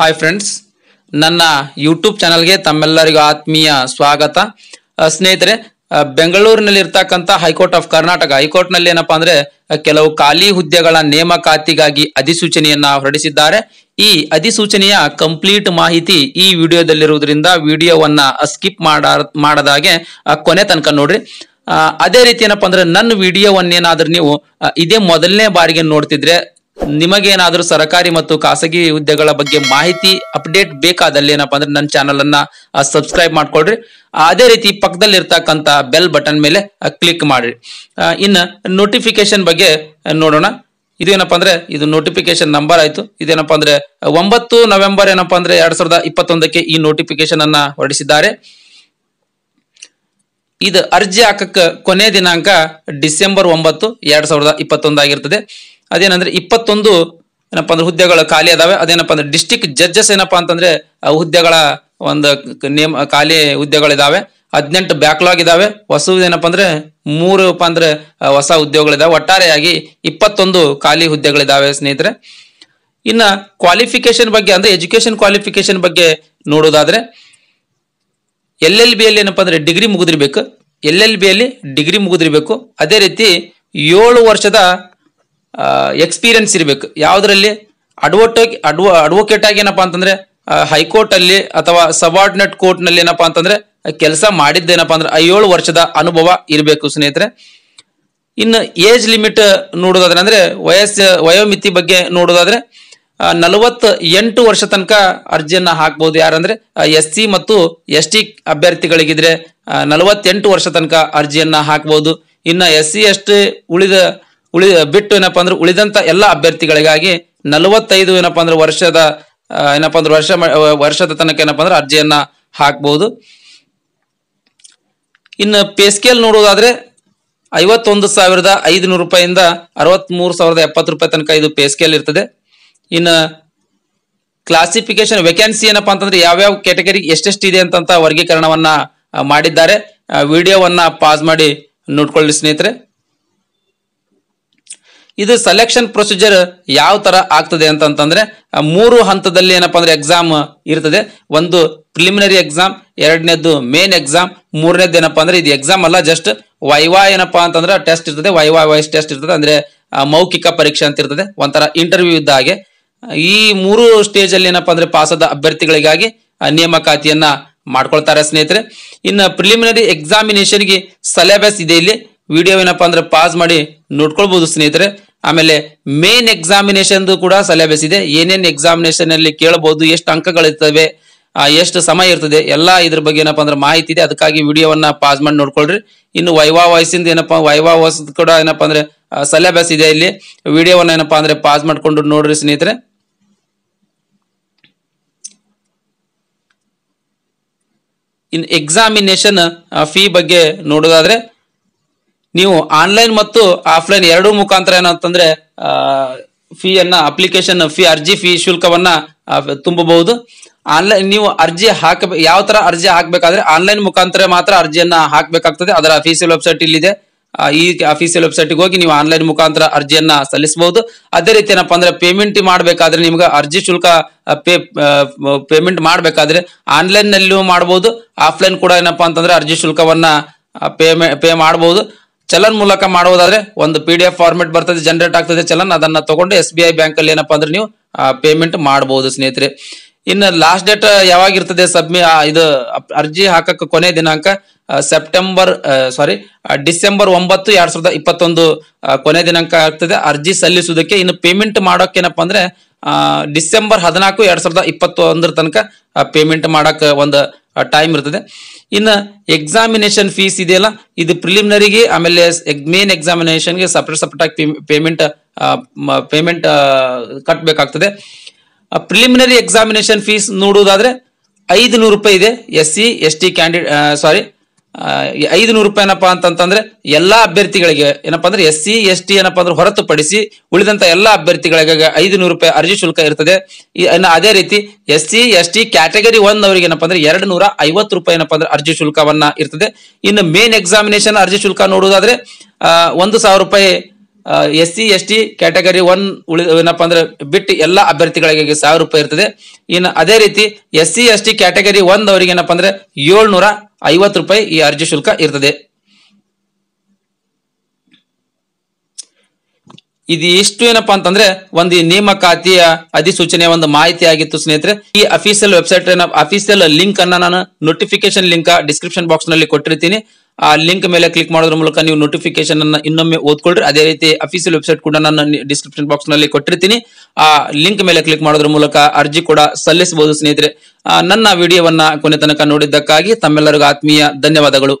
hi friends ನನ್ನ YouTube ಚಾನಲ್ಗೆ ತಮ್ಮೆಲ್ಲರಿಗೂ ಆತ್ಮೀಯ ಸ್ವಾಗತ ಸ್ನೇಹಿತರೆ ಬೆಂಗಳೂರಿನಲ್ಲಿ ಇರ್ತಕ್ಕಂಥ ಹೈಕೋರ್ಟ್ ಆಫ್ ಕರ್ನಾಟಕ ಹೈಕೋರ್ಟ್ನಲ್ಲಿ ಏನಪ್ಪಾ ಅಂದ್ರೆ ಕೆಲವು ಖಾಲಿ ಹುದ್ದೆಗಳ ನೇಮಕಾತಿಗಾಗಿ ಅಧಿಸೂಚನೆಯನ್ನ ಹೊರಡಿಸಿದ್ದಾರೆ ಈ ಅಧಿಸೂಚನೆಯ ಕಂಪ್ಲೀಟ್ ಮಾಹಿತಿ ಈ ವಿಡಿಯೋದಲ್ಲಿರುವುದರಿಂದ ವಿಡಿಯೋವನ್ನ ಸ್ಕಿಪ್ ಮಾಡ ಮಾಡದಾಗೆ ಕೊನೆ ತನಕ ನೋಡ್ರಿ ಅದೇ ರೀತಿ ಏನಪ್ಪಾ ಅಂದ್ರೆ ನನ್ನ ವಿಡಿಯೋವನ್ನೇನಾದ್ರೂ ನೀವು ಇದೇ ಮೊದಲನೇ ಬಾರಿಗೆ ನೋಡ್ತಿದ್ರೆ ನಿಮಗೇನಾದರೂ ಸರ್ಕಾರಿ ಮತ್ತು ಖಾಸಗಿ ಹುದ್ದೆಗಳ ಬಗ್ಗೆ ಮಾಹಿತಿ ಅಪ್ಡೇಟ್ ಬೇಕಾದಲ್ಲಿ ಏನಪ್ಪಾ ಅಂದ್ರೆ ನನ್ನ ಚಾನಲ್ ಅನ್ನ ಸಬ್ಸ್ಕ್ರೈಬ್ ಮಾಡ್ಕೊಳ್ರಿ ಅದೇ ರೀತಿ ಪಕ್ಕದಲ್ಲಿ ಇರ್ತಕ್ಕಂತ ಬೆಲ್ ಬಟನ್ ಮೇಲೆ ಕ್ಲಿಕ್ ಮಾಡ್ರಿ ಇನ್ನು ನೋಟಿಫಿಕೇಶನ್ ಬಗ್ಗೆ ನೋಡೋಣ ಇದೇನಪ್ಪ ಅಂದ್ರೆ ಇದು ನೋಟಿಫಿಕೇಶನ್ ನಂಬರ್ ಆಯ್ತು ಇದೇನಪ್ಪ ಅಂದ್ರೆ ಒಂಬತ್ತು ನವೆಂಬರ್ ಏನಪ್ಪಾ ಅಂದ್ರೆ ಎರಡ್ ಸಾವಿರದ ಇಪ್ಪತ್ತೊಂದಕ್ಕೆ ಈ ನೋಟಿಫಿಕೇಶನ್ ಅನ್ನ ಹೊರಡಿಸಿದ್ದಾರೆ ಇದು ಅರ್ಜಿ ಹಾಕಕ್ಕೆ ಕೊನೆ ದಿನಾಂಕ ಡಿಸೆಂಬರ್ ಒಂಬತ್ತು ಎರಡ್ ಸಾವಿರದ ಇಪ್ಪತ್ತೊಂದಾಗಿರ್ತದೆ ಅದೇನಂದ್ರೆ ಇಪ್ಪತ್ತೊಂದು ಏನಪ್ಪಾ ಅಂದ್ರೆ ಹುದ್ದೆಗಳು ಖಾಲಿ ಅದಾವೆ ಅದೇನಪ್ಪಾ ಅಂದ್ರೆ ಡಿಸ್ಟಿಕ್ ಜಡ್ಜಸ್ ಏನಪ್ಪಾ ಅಂತಂದ್ರೆ ಆ ಹುದ್ದೆಗಳ ಒಂದು ನೇಮ ಖಾಲಿ ಹುದ್ದೆಗಳಿದಾವೆ ಹದಿನೆಂಟು ಬ್ಯಾಕ್ಲಾಗ್ ಇದಾವೆ ಏನಪ್ಪ ಅಂದ್ರೆ ಮೂರಪ್ಪ ಅಂದ್ರೆ ಹೊಸ ಉದ್ಯೋಗಗಳಿದಾವೆ ಒಟ್ಟಾರೆಯಾಗಿ ಇಪ್ಪತ್ತೊಂದು ಖಾಲಿ ಹುದ್ದೆಗಳಿದಾವೆ ಸ್ನೇಹಿತರೆ ಇನ್ನ ಕ್ವಾಲಿಫಿಕೇಶನ್ ಬಗ್ಗೆ ಅಂದ್ರೆ ಎಜುಕೇಶನ್ ಕ್ವಾಲಿಫಿಕೇಶನ್ ಬಗ್ಗೆ ನೋಡೋದಾದ್ರೆ ಎಲ್ ಎಲ್ ಬಿ ಅಲ್ಲಿ ಏನಪ್ಪಾ ಅಂದ್ರೆ ಡಿಗ್ರಿ ಮುಗಿದಿರ್ಬೇಕು ಎಲ್ ಎಲ್ ಬಿ ಅಲ್ಲಿ ಡಿಗ್ರಿ ಮುಗಿದಿರ್ಬೇಕು ಅದೇ ರೀತಿ ಏಳು ವರ್ಷದ ಎಕ್ಸ್ಪೀರಿಯನ್ಸ್ ಇರಬೇಕು ಯಾವುದರಲ್ಲಿ ಅಡ್ವೋಟ್ ಅಡ್ವ ಅಡ್ವೊಕೇಟ್ ಆಗಿ ಏನಪ್ಪಾ ಅಂತಂದ್ರೆ ಹೈಕೋರ್ಟ್ ಅಲ್ಲಿ ಅಥವಾ ಸಬಾರ್ಡಿನೇಟ್ ಕೋರ್ಟ್ ನಲ್ಲಿ ಏನಪ್ಪಾ ಅಂತಂದ್ರೆ ಕೆಲಸ ಮಾಡಿದ್ದೇನಪ್ಪ ಅಂದ್ರೆ ಏಳು ವರ್ಷದ ಅನುಭವ ಇರಬೇಕು ಸ್ನೇಹಿತರೆ ಇನ್ನು ಏಜ್ ಲಿಮಿಟ್ ನೋಡೋದಾದ್ರೆ ಅಂದ್ರೆ ವಯಸ್ಸ ವಯೋಮಿತಿ ಬಗ್ಗೆ ನೋಡೋದಾದ್ರೆ ನಲವತ್ತ ಎಂಟು ವರ್ಷ ತನಕ ಅರ್ಜಿಯನ್ನ ಹಾಕ್ಬಹುದು ಯಾರಂದ್ರೆ ಎಸ್ ಸಿ ಮತ್ತು ಎಸ್ ಟಿ ಅಭ್ಯರ್ಥಿಗಳಿಗಿದ್ರೆ ನಲವತ್ತೆಂಟು ವರ್ಷ ತನಕ ಅರ್ಜಿಯನ್ನ ಹಾಕ್ಬಹುದು ಇನ್ನ ಎಸ್ ಸಿ ಎಸ್ ಉಳಿದ ಉಳಿ ಬಿಟ್ಟು ಏನಪ್ಪಾ ಅಂದ್ರೆ ಉಳಿದಂತ ಎಲ್ಲ ಅಭ್ಯರ್ಥಿಗಳಿಗಾಗಿ ನಲವತ್ತೈದು ಏನಪ್ಪಾ ಅಂದ್ರೆ ವರ್ಷದ ಏನಪ್ಪಾ ಅಂದ್ರೆ ವರ್ಷ ವರ್ಷದ ತನಕ ಏನಪ್ಪಾ ಅಂದ್ರೆ ಅರ್ಜಿಯನ್ನ ಹಾಕಬಹುದು ಇನ್ನು ಪೇ ಸ್ಕೇಲ್ ಐವತ್ತೊಂದು ಸಾವಿರದ ಐದುನೂರು ರೂಪಾಯಿಂದ ಮೂರು ಸಾವಿರದ ಎಪ್ಪತ್ತು ರೂಪಾಯಿ ತನಕ ಇದು ಪೇ ಸ್ಕೇಲ್ ಇರ್ತದೆ ಇನ್ನು ಕ್ಲಾಸಿಫಿಕೇಶನ್ ವೇಕೆನ್ಸಿ ಏನಪ್ಪಾ ಅಂತಂದ್ರೆ ಯಾವ್ಯಾವ ಕ್ಯಾಟಗರಿ ಇದೆ ಅಂತ ವರ್ಗೀಕರಣವನ್ನ ಮಾಡಿದ್ದಾರೆ ವಿಡಿಯೋವನ್ನ ಪಾಸ್ ಮಾಡಿ ನೋಡ್ಕೊಳ್ಳಿ ಸ್ನೇಹಿತರೆ ಇದು ಸೆಲೆಕ್ಷನ್ ಪ್ರೊಸೀಜರ್ ಯಾವ ತರ ಆಗ್ತದೆ ಅಂತಂತಂದ್ರೆ ಮೂರು ಹಂತದಲ್ಲಿ ಏನಪ್ಪಾ ಅಂದ್ರೆ ಎಕ್ಸಾಮ್ ಇರ್ತದೆ ಒಂದು ಪ್ರಿಲಿಮಿನರಿ ಎಕ್ಸಾಮ್ ಎರಡನೇದು ಮೇನ್ ಎಕ್ಸಾಮ್ ಮೂರನೇದು ಏನಪ್ಪಾ ಅಂದ್ರೆ ಇದು ಎಕ್ಸಾಮ್ ಅಲ್ಲ ಜಸ್ಟ್ ವೈವಾ ಏನಪ್ಪಾ ಅಂತಂದ್ರೆ ಟೆಸ್ಟ್ ಇರ್ತದೆ ವೈವಾ ವೈಸ್ ಟೆಸ್ಟ್ ಇರ್ತದೆ ಅಂದ್ರೆ ಮೌಖಿಕ ಪರೀಕ್ಷೆ ಅಂತ ಇರ್ತದೆ ಒಂಥರ ಇಂಟರ್ವ್ಯೂ ಇದ್ದ ಹಾಗೆ ಈ ಮೂರು ಸ್ಟೇಜ್ ಅಲ್ಲಿ ಏನಪ್ಪಾ ಅಂದ್ರೆ ಪಾಸದ ಅಭ್ಯರ್ಥಿಗಳಿಗಾಗಿ ನೇಮಕಾತಿಯನ್ನ ಮಾಡ್ಕೊಳ್ತಾರೆ ಸ್ನೇಹಿತರೆ ಇನ್ನು ಪ್ರಿಲಿಮಿನರಿ ಎಕ್ಸಾಮಿನೇಷನ್ಗೆ ಸಿಲೆಬಸ್ ಇದೆ ಇಲ್ಲಿ ವಿಡಿಯೋ ಏನಪ್ಪಾ ಅಂದ್ರೆ ಪಾಸ್ ಮಾಡಿ ನೋಡ್ಕೊಳ್ಬಹುದು ಸ್ನೇಹಿತರೆ ಆಮೇಲೆ ಮೇನ್ ಎಕ್ಸಾಮಿನೇಷನ್ದು ಕೂಡ ಸಿಲೆಬಸ್ ಇದೆ ಏನೇನು ಎಕ್ಸಾಮಿನೇಷನ್ ಅಲ್ಲಿ ಕೇಳಬಹುದು ಎಷ್ಟು ಅಂಕಗಳಿರ್ತವೆ ಎಷ್ಟು ಸಮಯ ಇರ್ತದೆ ಎಲ್ಲ ಇದ್ರ ಬಗ್ಗೆ ಏನಪ್ಪಾ ಅಂದ್ರೆ ಮಾಹಿತಿ ಇದೆ ಅದಕ್ಕಾಗಿ ವಿಡಿಯೋವನ್ನ ಪಾಸ್ ಮಾಡಿ ನೋಡ್ಕೊಳ್ರಿ ಇನ್ನು ವೈವಾ ವಾಯ್ಸಿಂದ ಏನಪ್ಪಾ ವೈವಾ ವಾಯ್ಸ್ ಕೂಡ ಏನಪ್ಪಾ ಅಂದ್ರೆ ಸಿಲೆಬಸ್ ಇದೆ ಇಲ್ಲಿ ವಿಡಿಯೋವನ್ನ ಏನಪ್ಪಾ ಅಂದ್ರೆ ಪಾಸ್ ಮಾಡ್ಕೊಂಡು ನೋಡ್ರಿ ಸ್ನೇಹಿತರೆ ಇನ್ ಎಕ್ಸಾಮಿನೇಷನ್ ಫೀ ಬಗ್ಗೆ ನೋಡೋದಾದ್ರೆ ನೀವು ಆನ್ಲೈನ್ ಮತ್ತು ಆಫ್ಲೈನ್ ಎರಡೂ ಮುಖಾಂತರ ಏನಂತಂದ್ರೆ ಫೀ ಅನ್ನ ಅಪ್ಲಿಕೇಶನ್ ಫೀ ಅರ್ಜಿ ಫೀ ಶುಲ್ಕವನ್ನ ತುಂಬಬಹುದು ಆನ್ಲೈನ್ ನೀವು ಅರ್ಜಿ ಹಾಕ ಯಾವ ತರ ಅರ್ಜಿ ಹಾಕಬೇಕಾದ್ರೆ ಆನ್ಲೈನ್ ಮುಖಾಂತರ ಮಾತ್ರ ಅರ್ಜಿಯನ್ನ ಹಾಕಬೇಕಾಗ್ತದೆ ಅದರ ಅಫೀಸಿಯಲ್ ವೆಬ್ಸೈಟ್ ಇಲ್ಲಿದೆ ಈ ಅಫೀಸಿಯಲ್ ವೆಬ್ಸೈಟ್ಗೆ ಹೋಗಿ ನೀವು ಆನ್ಲೈನ್ ಮುಖಾಂತರ ಅರ್ಜಿಯನ್ನ ಸಲ್ಲಿಸಬಹುದು ಅದೇ ರೀತಿ ಏನಪ್ಪಾ ಅಂದ್ರೆ ಪೇಮೆಂಟ್ ಮಾಡಬೇಕಾದ್ರೆ ನಿಮ್ಗೆ ಅರ್ಜಿ ಶುಲ್ಕ ಪೇ ಪೇಮೆಂಟ್ ಮಾಡಬೇಕಾದ್ರೆ ಆನ್ಲೈನ್ ನಲ್ಲಿಯೂ ಮಾಡಬಹುದು ಆಫ್ಲೈನ್ ಕೂಡ ಏನಪ್ಪಾ ಅಂತಂದ್ರೆ ಅರ್ಜಿ ಶುಲ್ಕವನ್ನ ಪೇ ಪೇ ಮಾಡಬಹುದು ಚಲನ್ ಮೂಲಕ ಮಾಡೋದಾದ್ರೆ ಒಂದು ಪಿ ಡಿ ಎಫ್ ಫಾರ್ಮೆಟ್ ಬರ್ತದೆ ಜನರೇಟ್ ಆಗ್ತದೆ ಚಲನ್ ಅದನ್ನ ತಗೊಂಡು ಎಸ್ ಬಿ ಐ ಬ್ಯಾಂಕ್ ಅಲ್ಲಿ ಏನಪ್ಪಾ ಅಂದ್ರೆ ನೀವು ಪೇಮೆಂಟ್ ಮಾಡಬಹುದು ಸ್ನೇಹಿತರೆ ಇನ್ನು ಲಾಸ್ಟ್ ಡೇಟ್ ಯಾವಾಗ ಇರ್ತದೆ ಸಬ್ಮಿ ಇದು ಅರ್ಜಿ ಹಾಕಕ್ ಕೊನೆ ದಿನಾಂಕ ಸೆಪ್ಟೆಂಬರ್ ಸಾರಿ ಡಿಸೆಂಬರ್ ಒಂಬತ್ತು ಎರಡ್ ಸಾವಿರದ ಇಪ್ಪತ್ತೊಂದು ಕೊನೆ ದಿನಾಂಕ ಆಗ್ತದೆ ಅರ್ಜಿ ಸಲ್ಲಿಸುವುದಕ್ಕೆ ಇನ್ನು ಪೇಮೆಂಟ್ ಮಾಡೋಕೇನಪ್ಪ ಅಂದ್ರೆ ಡಿಸೆಂಬರ್ ಹದಿನಾಲ್ಕು ಎರಡ್ ಸಾವಿರದ ಇಪ್ಪತ್ತೊಂದರ ತನಕ ಪೇಮೆಂಟ್ ಮಾಡಕ್ ಒಂದು ಟೈಮ್ ಇರ್ತದೆ ಇನ್ನು ಎಕ್ಸಾಮಿನೇಷನ್ ಫೀಸ್ ಇದೆಯಲ್ಲ ಇದು ಪ್ರಿಲಿಮಿನರಿಗೆ ಆಮೇಲೆ ಮೇನ್ ಎಕ್ಸಾಮಿನೇಷನ್ಗೆ ಸಪ್ರೇಟ್ ಸಪ್ರೇಟ್ ಆಗಿ ಪೇಮೆಂಟ್ ಪೇಮೆಂಟ್ ಕಟ್ಟಬೇಕಾಗ್ತದೆ ಪ್ರಿಲಿಮಿನರಿ ಎಕ್ಸಾಮಿನೇಷನ್ ಫೀಸ್ ನೋಡುವುದಾದ್ರೆ ಐದು ನೂರು ರೂಪಾಯಿ ಇದೆ S C S T candidate sorry ಐದು ನೂರು ರೂಪಾಯಿ ಏನಪ್ಪಾ ಅಂತಂತಂದ್ರೆ ಎಲ್ಲಾ ಅಭ್ಯರ್ಥಿಗಳಿಗೆ ಏನಪ್ಪ ಅಂದ್ರೆ ಎಸ್ ಸಿ ಎಸ್ ಟಿ ಏನಪ್ಪಾ ಅಂದ್ರೆ ಹೊರತುಪಡಿಸಿ ಉಳಿದಂತ ಎಲ್ಲಾ ಅಭ್ಯರ್ಥಿಗಳಿಗೆ ಐದು ನೂರು ರೂಪಾಯಿ ಅರ್ಜಿ ಶುಲ್ಕ ಇರ್ತದೆ ಅದೇ ರೀತಿ S C S T category one ಅವರಿಗೆ ಏನಪ್ಪಾ ಅಂದ್ರೆ ಎರಡು ನೂರ ಐವತ್ತು ರೂಪಾಯಿ ಏನಪ್ಪಾ ಅಂದ್ರೆ ಅರ್ಜಿ ಶುಲ್ಕವನ್ನ ಇರ್ತದೆ ಇನ್ನು ಮೇನ್ ಎಕ್ಸಾಮಿನೇಷನ್ ಅರ್ಜಿ ಶುಲ್ಕ ನೋಡುವುದಾದ್ರೆ ಒಂದು ಸಾವಿರ ರೂಪಾಯಿ S C S T category one ಉಳಿ ಏನಪ್ಪಾ ಅಂದ್ರೆ ಬಿಟ್ಟು ಎಲ್ಲಾ ಅಭ್ಯರ್ಥಿಗಳಿಗೆ ಸಾವಿರ ರೂಪಾಯಿ ಇರ್ತದೆ ಇನ್ನು ಅದೇ ರೀತಿ S C S T category one ಅವರಿಗೆ ಏನಪ್ಪಾ ಅಂದ್ರೆ ಏಳ್ನೂರ ಐವತ್ತು ರೂಪಾಯಿ ಈ ಅರ್ಜಿ ಶುಲ್ಕ ಇರ್ತದೆ ಇದು ಎಷ್ಟು ಏನಪ್ಪಾ ಅಂತಂದ್ರೆ ಒಂದು ನೇಮಕಾತಿಯ ಅಧಿಸೂಚನೆಯ ಒಂದು ಮಾಹಿತಿ ಆಗಿತ್ತು ಸ್ನೇಹಿತರೆ ಈ ಅಫೀಸಿಯಲ್ ವೆಬ್ಸೈಟ್ ಅಫೀಸಿಯಲ್ ಲಿಂಕ್ ಅನ್ನ ನಾನು ನೋಟಿಫಿಕೇಶನ್ ಲಿಂಕ್ ಡಿಸ್ಕ್ರಿಪ್ಷನ್ ಬಾಕ್ಸ್ ನಲ್ಲಿ ಕೊಟ್ಟಿರ್ತೀನಿ ಆ ಲಿಂಕ್ ಮೇಲೆ ಕ್ಲಿಕ್ ಮಾಡೋದ್ರ ಮೂಲಕ ನೀವು ನೋಟಿಫಿಕೇಶನ್ ಅನ್ನ ಇನ್ನೊಮ್ಮೆ ಓದ್ಕೊಳ್ರಿ ಅದೇ ರೀತಿ ಅಫಿಷಿಯಲ್ ವೆಬ್ಸೈಟ್ ಕೂಡ ನಾನು ಡಿಸ್ಕ್ರಿಪ್ಷನ್ ಬಾಕ್ಸ್ ನಲ್ಲಿ ಕೊಟ್ಟಿರ್ತೀನಿ ಆ ಲಿಂಕ್ ಮೇಲೆ ಕ್ಲಿಕ್ ಮಾಡೋದ್ರ ಮೂಲಕ ಅರ್ಜಿ ಕೂಡ ಸಲ್ಲಿಸಬಹುದು ಸ್ನೇಹಿತರೆ ನನ್ನ ವಿಡಿಯೋವನ್ನ ಕೊನೆ ತನಕ ನೋಡಿದ್ದಕ್ಕಾಗಿ ತಮ್ಮೆಲ್ಲರಿಗೂ ಆತ್ಮೀಯ ಧನ್ಯವಾದಗಳು